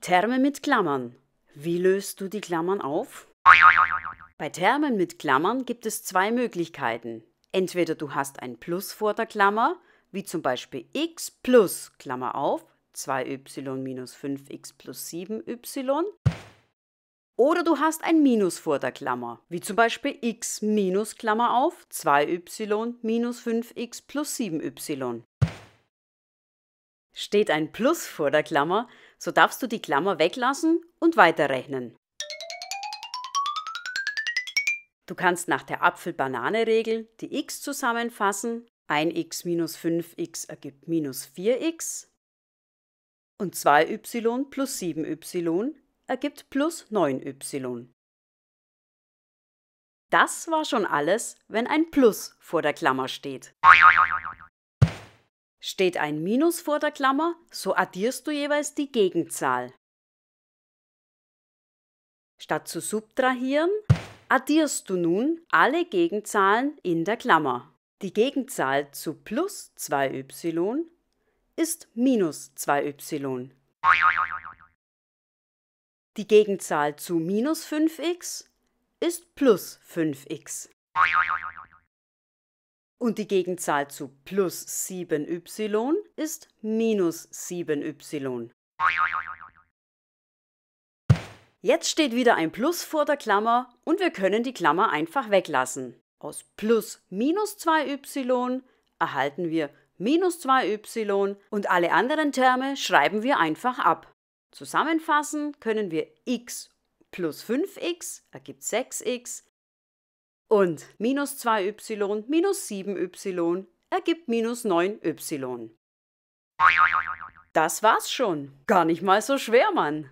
Terme mit Klammern. Wie löst du die Klammern auf? Bei Termen mit Klammern gibt es zwei Möglichkeiten. Entweder du hast ein Plus vor der Klammer, wie zum Beispiel x plus Klammer auf 2y minus 5x plus 7y. Oder du hast ein Minus vor der Klammer, wie zum Beispiel x minus Klammer auf 2y minus 5x plus 7y. Steht ein Plus vor der Klammer, so darfst du die Klammer weglassen und weiterrechnen. Du kannst nach der Apfel-Banane-Regel die x zusammenfassen. 1x minus 5x ergibt minus 4x. Und 2y plus 7y ergibt plus 9y. Das war schon alles, wenn ein Plus vor der Klammer steht. Steht ein Minus vor der Klammer, so addierst du jeweils die Gegenzahl. Statt zu subtrahieren, addierst du nun alle Gegenzahlen in der Klammer. Die Gegenzahl zu plus 2y ist minus 2y. Die Gegenzahl zu minus 5x ist plus 5x. Und die Gegenzahl zu plus 7y ist minus 7y. Jetzt steht wieder ein Plus vor der Klammer und wir können die Klammer einfach weglassen. Aus plus minus 2y erhalten wir minus 2y und alle anderen Terme schreiben wir einfach ab. Zusammenfassen können wir x plus 5x ergibt 6x und minus 2y minus 7y ergibt minus 9y. Das war's schon. Gar nicht mal so schwer, Mann.